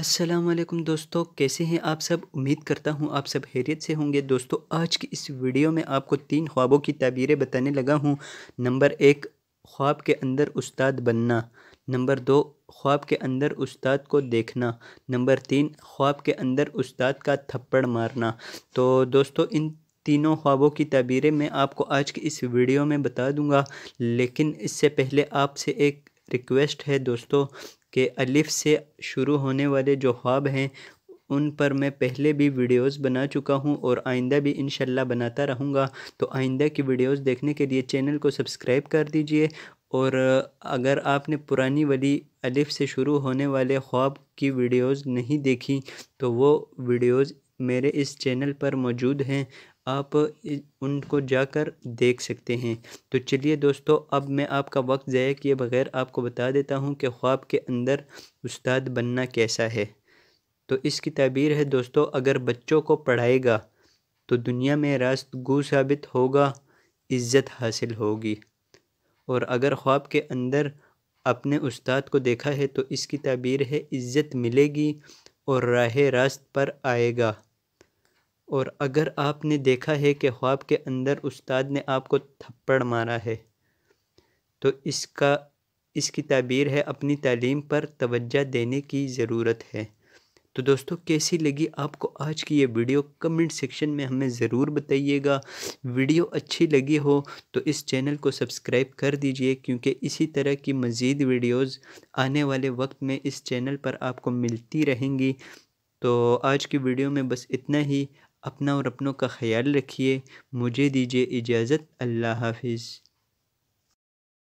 असलम दोस्तों कैसे हैं आप सब उम्मीद करता हूं आप सब हैरियत से होंगे दोस्तों आज की इस वीडियो में आपको तीन ख्वाबों की तबीरें बताने लगा हूं नंबर एक ख्वाब के अंदर उस्ताद बनना नंबर दो ख्वाब के अंदर उस्ताद को देखना नंबर तीन ख्वाब के अंदर उस्ताद का थप्पड़ मारना तो दोस्तों इन तीनों ख्वाबों की तबीरें मैं आपको आज की इस वीडियो में बता दूंगा लेकिन इससे पहले आपसे एक रिक्वेस्ट है दोस्तों के अलिफ़ से शुरू होने वाले जो ख्वाब हैं उन पर मैं पहले भी वीडियोस बना चुका हूं और आइंदा भी इन बनाता रहूंगा तो आइंदा की वीडियोस देखने के लिए चैनल को सब्सक्राइब कर दीजिए और अगर आपने पुरानी वाली अलिफ़ से शुरू होने वाले ख्वाब की वीडियोस नहीं देखी तो वो वीडियोस मेरे इस चैनल पर मौजूद हैं आप उनको जाकर देख सकते हैं तो चलिए दोस्तों अब मैं आपका वक्त ज़ाया किए बग़ैर आपको बता देता हूँ कि ख्वाब के अंदर उस्ताद बनना कैसा है तो इसकी तबीर है दोस्तों अगर बच्चों को पढ़ाएगा तो दुनिया में रास्त गु साबित होगा इज़्ज़त हासिल होगी और अगर ख्वाब के अंदर अपने उस्ताद को देखा है तो इसकी तबीर है इज़्ज़त मिलेगी और राह रास्त पर आएगा और अगर आपने देखा है कि ख्वाब के अंदर उस्ताद ने आपको थप्पड़ मारा है तो इसका इसकी ताबीर है अपनी तालीम पर तवज्जा देने की ज़रूरत है तो दोस्तों कैसी लगी आपको आज की ये वीडियो कमेंट सेक्शन में हमें ज़रूर बताइएगा वीडियो अच्छी लगी हो तो इस चैनल को सब्सक्राइब कर दीजिए क्योंकि इसी तरह की मज़ीद वीडियोस आने वाले वक्त में इस चैनल पर आपको मिलती रहेंगी तो आज की वीडियो में बस इतना ही अपना और अपनों का ख्याल रखिए मुझे दीजिए इजाज़त अल्लाह हाफिज़